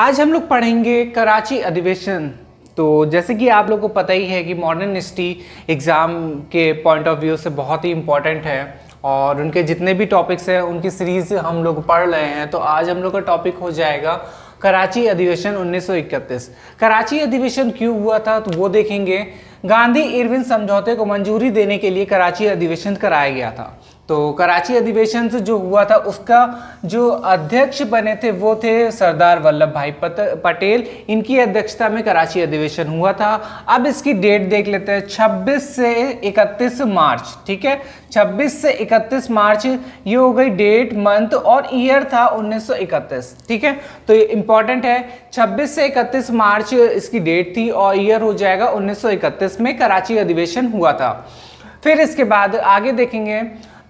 आज हम लोग पढ़ेंगे कराची अधिवेशन तो जैसे कि आप लोग को पता ही है कि मॉडर्न हिस्ट्री एग्ज़ाम के पॉइंट ऑफ व्यू से बहुत ही इम्पॉर्टेंट है और उनके जितने भी टॉपिक्स हैं उनकी सीरीज़ हम लोग पढ़ रहे हैं तो आज हम लोग का टॉपिक हो जाएगा कराची अधिवेशन 1931 कराची अधिवेशन क्यों हुआ था तो वो देखेंगे गांधी इरविन समझौते को मंजूरी देने के लिए कराची अधिवेशन कराया गया था तो कराची अधिवेशन से जो हुआ था उसका जो अध्यक्ष बने थे वो थे सरदार वल्लभ भाई पटेल इनकी अध्यक्षता में कराची अधिवेशन हुआ था अब इसकी डेट देख लेते हैं 26 से 31 मार्च ठीक है 26 से 31 मार्च ये हो गई डेट मंथ और ईयर था 1931 ठीक है तो ये इंपॉर्टेंट है 26 से 31 मार्च इसकी डेट थी और ईयर हो जाएगा उन्नीस में कराची अधिवेशन हुआ था फिर इसके बाद आगे देखेंगे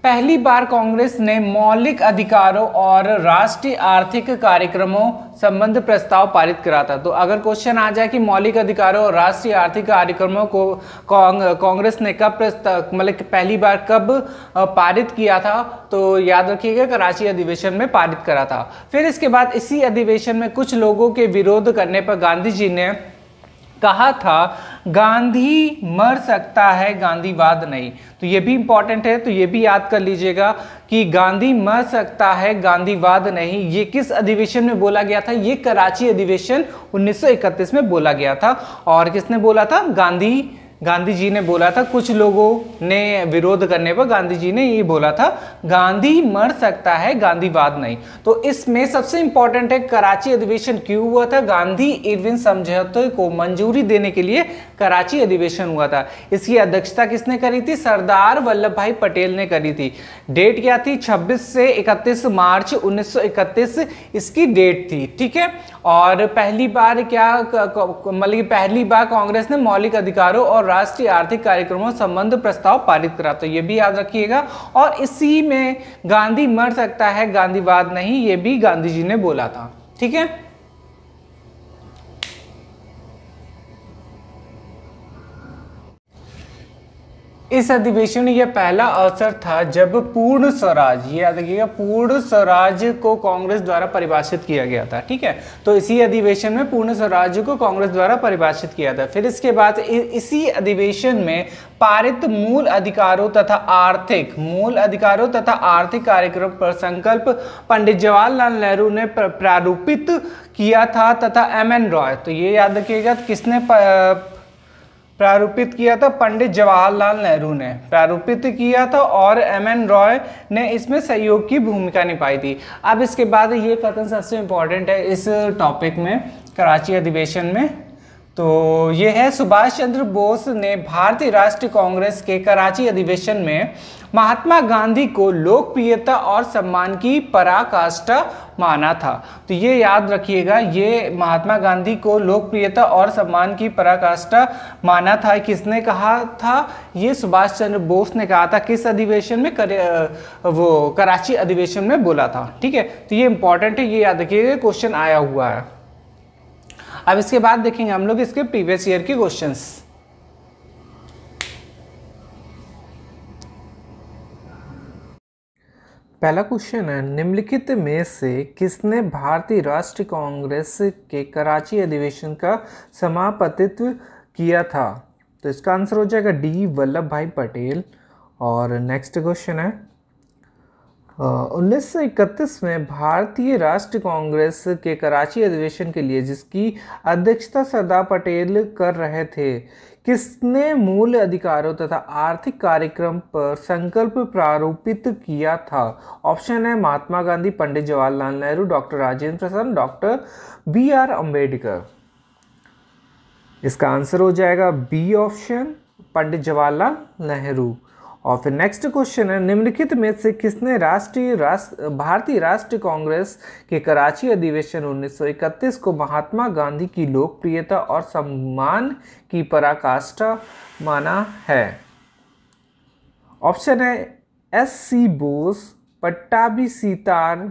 पहली बार कांग्रेस ने मौलिक अधिकारों और राष्ट्रीय आर्थिक कार्यक्रमों संबंध प्रस्ताव पारित करा था तो अगर क्वेश्चन आ जाए कि मौलिक अधिकारों और राष्ट्रीय आर्थिक कार्यक्रमों को कांग्रेस ने कब प्रस्ताव मतलब पहली बार कब पारित किया था तो याद रखिएगा कराची अधिवेशन में पारित करा था फिर इसके बाद इसी अधिवेशन में कुछ लोगों के विरोध करने पर गांधी जी ने कहा था गांधी मर सकता है गांधीवाद नहीं तो ये भी इंपॉर्टेंट है तो ये भी याद कर लीजिएगा कि गांधी मर सकता है गांधीवाद नहीं ये किस अधिवेशन में बोला गया था ये कराची अधिवेशन 1931 में बोला गया था और किसने बोला था गांधी गांधी जी ने बोला था कुछ लोगों ने विरोध करने पर गांधी जी ने ये बोला था गांधी मर सकता है गांधीवाद नहीं तो इसमें सबसे इंपॉर्टेंट है कराची अधिवेशन क्यों हुआ था गांधी इरविन समझौते को मंजूरी देने के लिए कराची अधिवेशन हुआ था इसकी अध्यक्षता किसने करी थी सरदार वल्लभ भाई पटेल ने करी थी डेट क्या थी छब्बीस से इकतीस मार्च उन्नीस इसकी डेट थी ठीक है और पहली बार क्या मतलब पहली बार कांग्रेस ने मौलिक अधिकारों और राष्ट्रीय आर्थिक कार्यक्रमों संबंध प्रस्ताव पारित करा तो ये भी याद रखिएगा और इसी में गांधी मर सकता है गांधीवाद नहीं ये भी गांधी जी ने बोला था ठीक है इस अधिवेशन में यह पहला अवसर था जब पूर्ण स्वराज ये याद रखिएगा पूर्ण स्वराज को कांग्रेस द्वारा परिभाषित किया गया था ठीक है तो इसी अधिवेशन में पूर्ण स्वराज को कांग्रेस द्वारा परिभाषित किया था फिर इसके बाद इसी अधिवेशन में पारित मूल अधिकारों तथा आर्थिक मूल अधिकारों तथा आर्थिक कार्यक्रम पर संकल्प पंडित जवाहरलाल नेहरू ने प्रारूपित किया था तथा एम एन रॉय तो ये याद रखिएगा किसने प, प्रारूपित किया था पंडित जवाहरलाल नेहरू ने प्रारूपित किया था और एम एन रॉय ने इसमें सहयोग की भूमिका निभाई थी अब इसके बाद ये कथन सबसे इम्पोर्टेंट है इस टॉपिक में कराची अधिवेशन में तो ये है सुभाष चंद्र बोस ने भारतीय राष्ट्रीय कांग्रेस के कराची अधिवेशन में महात्मा गांधी को लोकप्रियता और सम्मान की पराकाष्ठा माना था तो ये याद रखिएगा ये महात्मा गांधी को लोकप्रियता और सम्मान की पराकाष्ठा माना था किसने कहा था ये सुभाष चंद्र बोस ने कहा था किस अधिवेशन में कर, वो कराची अधिवेशन में बोला था ठीक है तो ये इंपॉर्टेंट है ये याद रखिएगा क्वेश्चन आया हुआ है अब इसके बाद देखेंगे हम लोग इसके प्रीवियस ईयर के क्वेश्चन पहला क्वेश्चन है निम्नलिखित में से किसने भारतीय राष्ट्रीय कांग्रेस के कराची अधिवेशन का समापतित्व किया था तो इसका आंसर हो जाएगा डी वल्लभ भाई पटेल और नेक्स्ट क्वेश्चन है उन्नीस में भारतीय राष्ट्रीय कांग्रेस के कराची अधिवेशन के लिए जिसकी अध्यक्षता सरदार पटेल कर रहे थे किसने मूल अधिकारों तथा आर्थिक कार्यक्रम पर संकल्प प्रारूपित किया था ऑप्शन है Mahatma Gandhi Pandit Jawaharlal Nehru doctor Rajendra Prasad doctor B R Ambedkar इसका आंसर हो जाएगा बी ऑप्शन पंडित जवाहरलाल नेहरू और फिर नेक्स्ट क्वेश्चन है निम्नलिखित में से किसने राष्ट्रीय राष्ट्र भारतीय राष्ट्रीय कांग्रेस के कराची अधिवेशन 1931 को महात्मा गांधी की लोकप्रियता और सम्मान की पराकाष्ठा माना है ऑप्शन है एस सी बोस पट्टाबी सीतार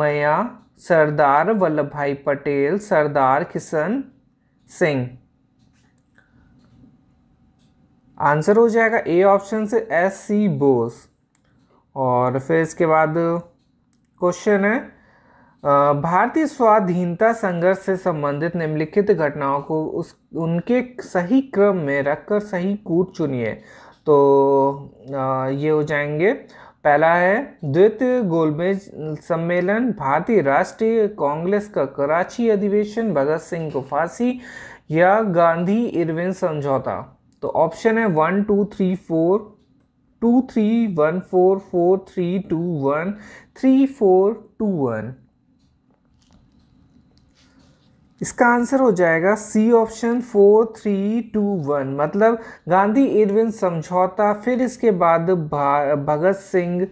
मैया सरदार वल्लभ भाई पटेल सरदार किशन सिंह आंसर हो जाएगा ए ऑप्शन से एस सी बोस और फिर इसके बाद क्वेश्चन है भारतीय स्वाधीनता संघर्ष से संबंधित निम्नलिखित घटनाओं को उस उनके सही क्रम में रखकर सही कूट चुनिए तो ये हो जाएंगे पहला है द्वितीय गोलमेज सम्मेलन भारतीय राष्ट्रीय कांग्रेस का कराची अधिवेशन भगत सिंह को फांसी या गांधी इरविन समझौता तो ऑप्शन है one two three four two three one four four three two one three four two one इसका आंसर हो जाएगा C option four three two one मतलब गांधी इरविन समझौता फिर इसके बाद भगत सिंह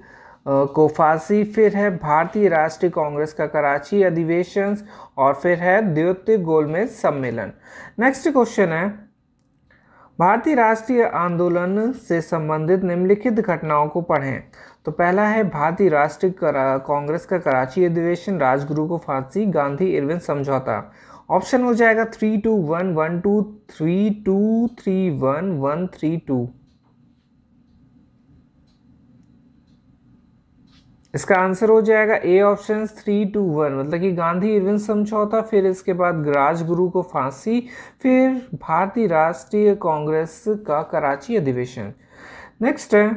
को फांसी फिर है भारतीय राष्ट्रीय कांग्रेस का कराची अधिवेशन और फिर है द्वितीय गोलमेज सम्मेलन नेक्स्ट क्वेश्चन है भारतीय राष्ट्रीय आंदोलन से संबंधित निम्नलिखित घटनाओं को पढ़ें तो पहला है भारतीय राष्ट्रीय कांग्रेस का कराची अधिवेशन राजगुरु को फांसी गांधी इरविन समझौता ऑप्शन हो जाएगा three two one one two three two three one one three two इसका आंसर हो जाएगा A option three two one मतलब कि गांधी इरविन समझौता फिर इसके बाद राजगुरु गुरु को फांसी फिर भारतीय राष्ट्रीय कांग्रेस का कराची अधिवेशन नेक्स्ट है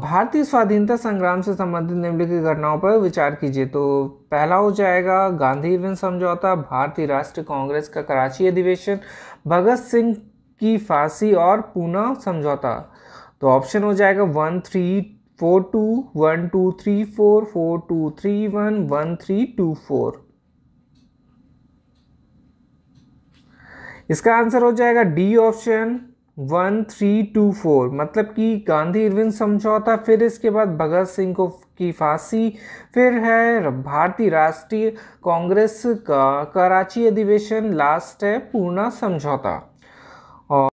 भारतीय स्वाधीनता संग्राम से संबंधित निम्नलिखित घटनाओं पर विचार कीजिए तो पहला हो जाएगा गांधी इरविन समझौता भारतीय राष्ट्रीय कांग्रेस का कराची अधिवेशन भगत सिंह की फांसी और पूना समझौता तो ऑप्शन हो जाएगा one three four two one two three four four two three one one three two four इसका आंसर हो जाएगा D option one three two four मतलब कि गांधी इरविन समझौता फिर इसके बाद भगत सिंह को की फांसी फिर है भारतीय राष्ट्रीय कांग्रेस का कराची अधिवेशन लास्ट है पूर्णा समझौता